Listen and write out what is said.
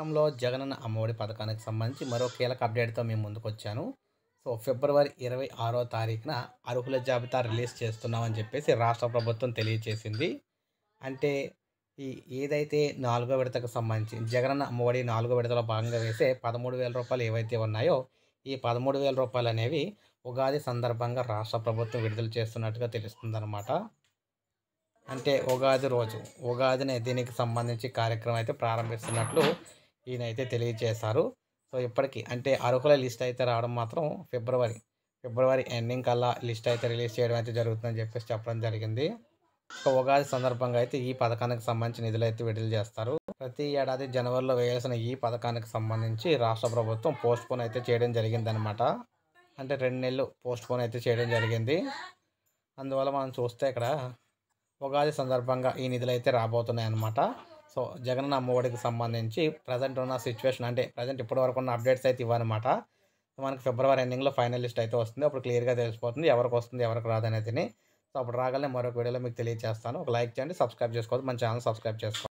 రాష్ట్రంలో జగనన్న అమ్మఒడి పథకానికి సంబంధించి మరో కీలక అప్డేట్తో మేము ముందుకు వచ్చాను సో ఫిబ్రవరి ఇరవై ఆరో తారీఖున అర్హుల జాబితా రిలీజ్ చేస్తున్నామని చెప్పేసి రాష్ట్ర ప్రభుత్వం తెలియజేసింది అంటే ఈ ఏదైతే నాలుగో విడతకు సంబంధించి జగనన్న అమ్మఒడి నాలుగో విడతలో భాగంగా వేసే పదమూడు వేల రూపాయలు ఏవైతే ఉన్నాయో ఈ పదమూడు వేల రూపాయలు అనేవి ఉగాది సందర్భంగా రాష్ట్ర ప్రభుత్వం విడుదల చేస్తున్నట్టుగా తెలుస్తుందన్నమాట అంటే ఉగాది రోజు ఉగాదిని దీనికి సంబంధించి కార్యక్రమం అయితే ప్రారంభిస్తున్నట్లు ఈయనైతే తెలియజేశారు సో ఇప్పటికీ అంటే అర్హుల లిస్ట్ అయితే రావడం మాత్రం ఫిబ్రవరి ఫిబ్రవరి ఎండింగ్ కల్లా లిస్ట్ అయితే రిలీజ్ చేయడం అయితే జరుగుతుందని చెప్పేసి చెప్పడం జరిగింది ఉగాది సందర్భంగా అయితే ఈ పథకానికి సంబంధించి నిధులు అయితే విడుదల చేస్తారు ప్రతి ఏడాది జనవరిలో వేయాల్సిన ఈ పథకానికి సంబంధించి రాష్ట్ర ప్రభుత్వం పోస్ట్ పోన్ అయితే చేయడం జరిగిందనమాట అంటే రెండు నెలలు పోస్ట్ పోన్ అయితే చేయడం జరిగింది అందువల్ల మనం చూస్తే ఇక్కడ ఉగాది సందర్భంగా ఈ నిధులు అయితే రాబోతున్నాయి అన్నమాట సో జగనన్న అమ్మఒడికి సంబంధించి ప్రజెంట్ ఉన్న సిచ్యువేషన్ అంటే ప్రజెంట్ ఇప్పటి వరకు ఉన్న అప్డేట్స్ అయితే ఇవ్వనమాట మనకి ఫిబ్రవరి ఎండింగ్లో ఫైనల్ లిస్ట్ అయితే వస్తుంది అప్పుడు క్లియర్గా తెలిసిపోతుంది ఎవరికి వస్తుంది ఎవరికి రాదనేది సో అప్పుడు రాగానే మరొక వీడియోలో మీకు తెలియజేస్తాను ఒక లైక్ చేయండి సబ్స్క్రైబ్ చేసుకోవద్దు మన ఛానల్ సబ్స్క్రైబ్ చేసుకోండి